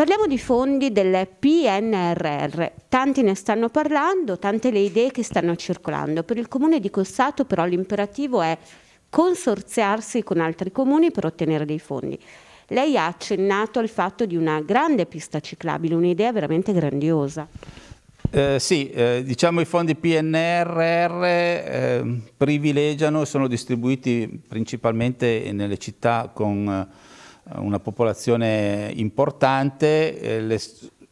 Parliamo di fondi del PNRR, tanti ne stanno parlando, tante le idee che stanno circolando. Per il comune di Cossato però l'imperativo è consorziarsi con altri comuni per ottenere dei fondi. Lei ha accennato al fatto di una grande pista ciclabile, un'idea veramente grandiosa. Eh, sì, eh, diciamo i fondi PNRR eh, privilegiano e sono distribuiti principalmente nelle città con eh, eh, una popolazione importante, eh, le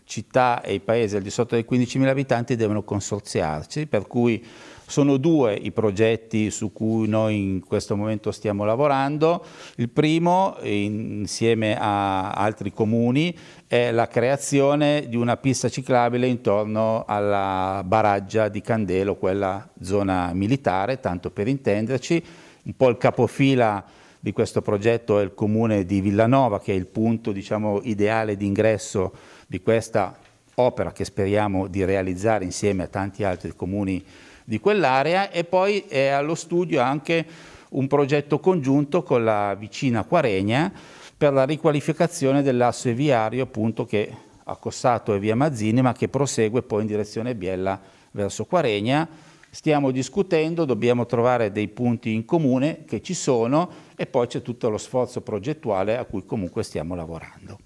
città e i paesi al di sotto dei 15.000 abitanti devono consorziarci, per cui sono due i progetti su cui noi in questo momento stiamo lavorando. Il primo, insieme a altri comuni, è la creazione di una pista ciclabile intorno alla baraggia di Candelo, quella zona militare, tanto per intenderci, un po' il capofila di questo progetto è il comune di Villanova, che è il punto diciamo, ideale di ingresso di questa opera che speriamo di realizzare insieme a tanti altri comuni di quell'area e poi è allo studio anche un progetto congiunto con la vicina Quaregna per la riqualificazione dell'asse viario appunto che ha Cossato e via Mazzini ma che prosegue poi in direzione Biella verso Quaregna stiamo discutendo, dobbiamo trovare dei punti in comune che ci sono e poi c'è tutto lo sforzo progettuale a cui comunque stiamo lavorando.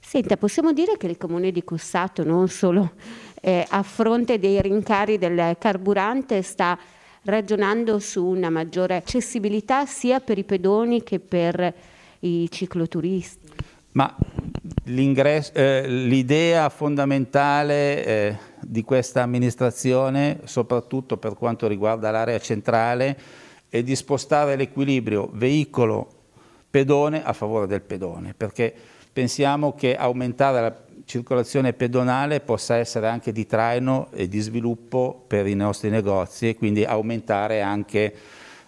Senta, possiamo dire che il comune di Cossato non solo eh, a fronte dei rincari del carburante sta ragionando su una maggiore accessibilità sia per i pedoni che per i cicloturisti. Ma eh, l'idea eh, fondamentale eh, di questa amministrazione, soprattutto per quanto riguarda l'area centrale, è di spostare l'equilibrio veicolo-pedone a favore del pedone, perché pensiamo che aumentare la circolazione pedonale possa essere anche di traino e di sviluppo per i nostri negozi e quindi aumentare anche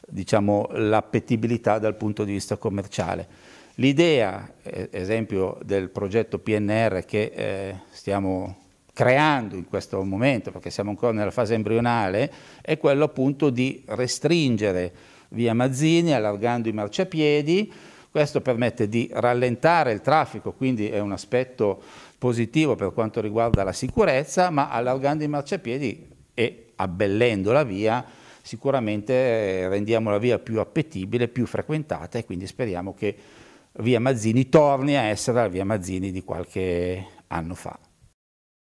diciamo, l'appetibilità dal punto di vista commerciale. L'idea, eh, esempio del progetto PNR che eh, stiamo creando in questo momento, perché siamo ancora nella fase embrionale, è quello appunto di restringere via Mazzini, allargando i marciapiedi. Questo permette di rallentare il traffico, quindi è un aspetto positivo per quanto riguarda la sicurezza, ma allargando i marciapiedi e abbellendo la via sicuramente eh, rendiamo la via più appetibile, più frequentata e quindi speriamo che via Mazzini torni a essere la via Mazzini di qualche anno fa.